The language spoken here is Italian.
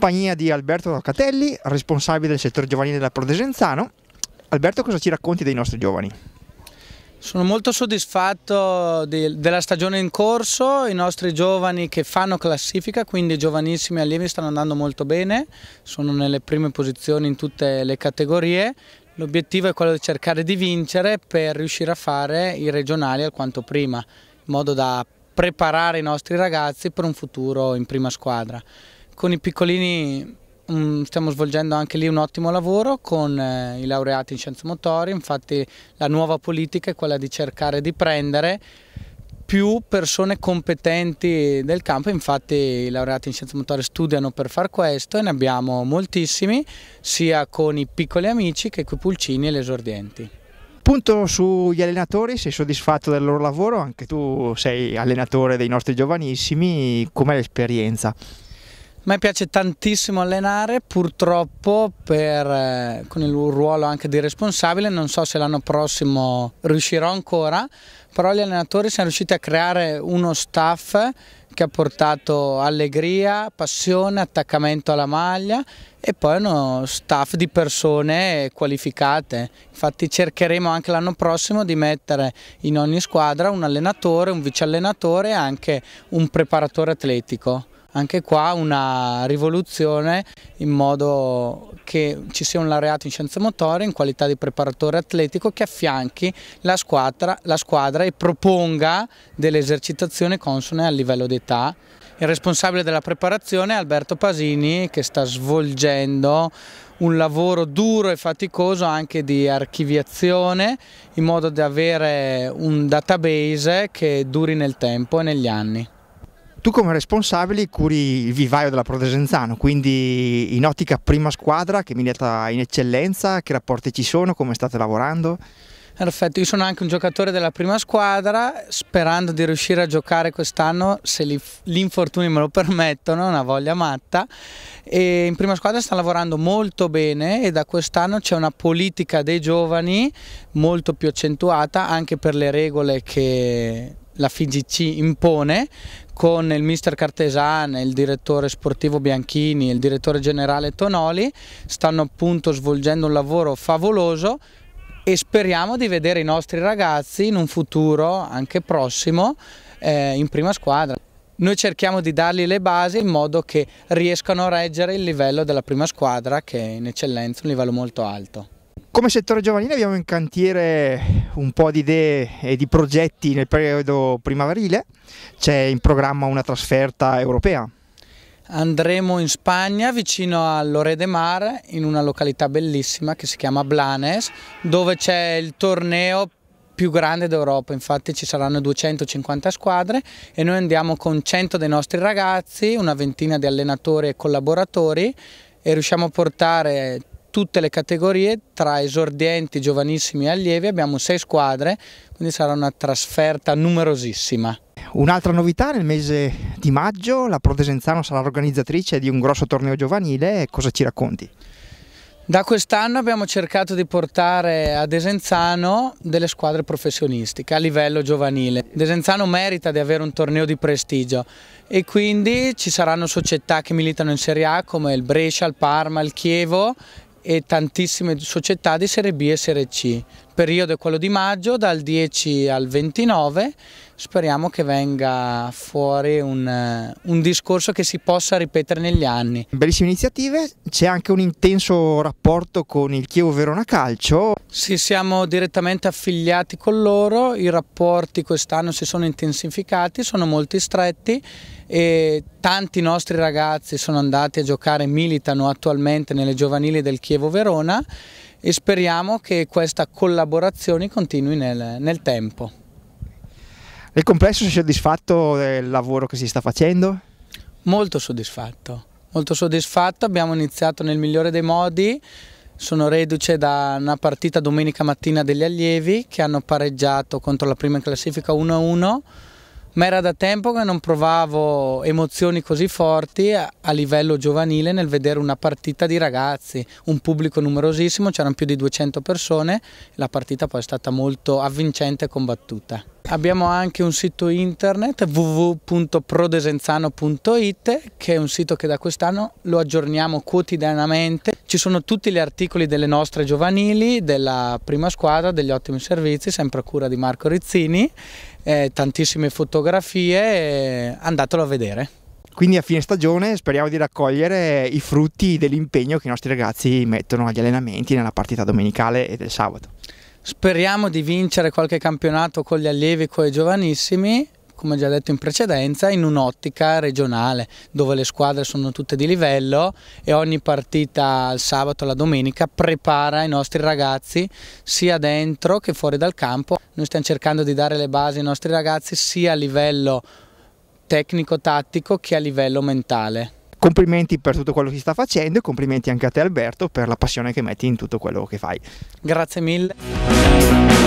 compagnia di Alberto Locatelli, responsabile del settore giovanile della Prodesenzano. Alberto, cosa ci racconti dei nostri giovani? Sono molto soddisfatto di, della stagione in corso, i nostri giovani che fanno classifica, quindi giovanissimi allievi stanno andando molto bene, sono nelle prime posizioni in tutte le categorie, l'obiettivo è quello di cercare di vincere per riuscire a fare i regionali alquanto prima, in modo da preparare i nostri ragazzi per un futuro in prima squadra. Con i piccolini mm, stiamo svolgendo anche lì un ottimo lavoro con eh, i laureati in scienze motorie, infatti la nuova politica è quella di cercare di prendere più persone competenti del campo, infatti i laureati in scienze motorie studiano per far questo e ne abbiamo moltissimi, sia con i piccoli amici che con i pulcini e gli esordienti. Punto sugli allenatori, sei soddisfatto del loro lavoro, anche tu sei allenatore dei nostri giovanissimi, com'è l'esperienza? A me piace tantissimo allenare, purtroppo per, eh, con il ruolo anche di responsabile non so se l'anno prossimo riuscirò ancora, però gli allenatori sono riusciti a creare uno staff che ha portato allegria, passione, attaccamento alla maglia e poi uno staff di persone qualificate. Infatti cercheremo anche l'anno prossimo di mettere in ogni squadra un allenatore, un vice allenatore e anche un preparatore atletico anche qua una rivoluzione in modo che ci sia un laureato in scienze motorie in qualità di preparatore atletico che affianchi la squadra, la squadra e proponga delle esercitazioni consone a livello d'età. Il responsabile della preparazione è Alberto Pasini che sta svolgendo un lavoro duro e faticoso anche di archiviazione in modo da avere un database che duri nel tempo e negli anni. Tu come responsabile curi il vivaio della Protesenzano, quindi in ottica prima squadra che mi milita in eccellenza, che rapporti ci sono, come state lavorando? Perfetto, io sono anche un giocatore della prima squadra, sperando di riuscire a giocare quest'anno, se gli infortuni me lo permettono, una voglia matta. E in prima squadra sta lavorando molto bene e da quest'anno c'è una politica dei giovani molto più accentuata anche per le regole che la FIGC impone, con il mister Cartesan, il direttore sportivo Bianchini e il direttore generale Tonoli, stanno appunto svolgendo un lavoro favoloso e speriamo di vedere i nostri ragazzi in un futuro anche prossimo eh, in prima squadra. Noi cerchiamo di dargli le basi in modo che riescano a reggere il livello della prima squadra che è in eccellenza un livello molto alto. Come settore giovanile abbiamo in cantiere un po' di idee e di progetti nel periodo primaverile, c'è in programma una trasferta europea. Andremo in Spagna vicino a Lore de Mar in una località bellissima che si chiama Blanes dove c'è il torneo più grande d'Europa, infatti ci saranno 250 squadre e noi andiamo con 100 dei nostri ragazzi, una ventina di allenatori e collaboratori e riusciamo a portare tutte le categorie, tra esordienti, giovanissimi e allievi, abbiamo sei squadre, quindi sarà una trasferta numerosissima. Un'altra novità nel mese di maggio la Prodesenzano sarà organizzatrice di un grosso torneo giovanile, cosa ci racconti? Da quest'anno abbiamo cercato di portare a Desenzano delle squadre professionistiche a livello giovanile. Desenzano merita di avere un torneo di prestigio e quindi ci saranno società che militano in Serie A come il Brescia, il Parma, il Chievo e tantissime società di Serie B e Serie C periodo è quello di maggio, dal 10 al 29, speriamo che venga fuori un, eh, un discorso che si possa ripetere negli anni. Bellissime iniziative, c'è anche un intenso rapporto con il Chievo Verona Calcio. Sì, siamo direttamente affiliati con loro, i rapporti quest'anno si sono intensificati, sono molto stretti e tanti nostri ragazzi sono andati a giocare, militano attualmente nelle giovanili del Chievo Verona e speriamo che questa collaborazione continui nel, nel tempo. Nel complesso sei soddisfatto del lavoro che si sta facendo? Molto soddisfatto, molto soddisfatto, abbiamo iniziato nel migliore dei modi, sono reduce da una partita domenica mattina degli allievi che hanno pareggiato contro la prima in classifica 1-1 ma era da tempo che non provavo emozioni così forti a, livello giovanile nel vedere una partita di ragazzi, un pubblico numerosissimo, c'erano più di 200 persone, la partita poi è stata molto avvincente e combattuta. Abbiamo anche un sito internet www.prodesenzano.it che è un sito che da quest'anno lo aggiorniamo quotidianamente. Ci sono tutti gli articoli delle nostre giovanili, della prima squadra, degli ottimi servizi, sempre a cura di Marco Rizzini eh, tantissime fotografie, eh, andatelo a vedere. Quindi a fine stagione speriamo di raccogliere i frutti dell'impegno che i nostri ragazzi mettono agli allenamenti nella partita domenicale e del sabato. Speriamo di vincere qualche campionato con gli allievi, con i giovanissimi come già detto in precedenza, in un'ottica regionale dove le squadre sono tutte di livello e ogni partita il sabato e la domenica prepara i nostri ragazzi sia dentro che fuori dal campo. Noi stiamo cercando di dare le basi ai nostri ragazzi sia a livello tecnico-tattico che a livello mentale complimenti per tutto quello che si sta facendo e complimenti anche a te Alberto per la passione che metti in tutto quello che fai. Grazie mille.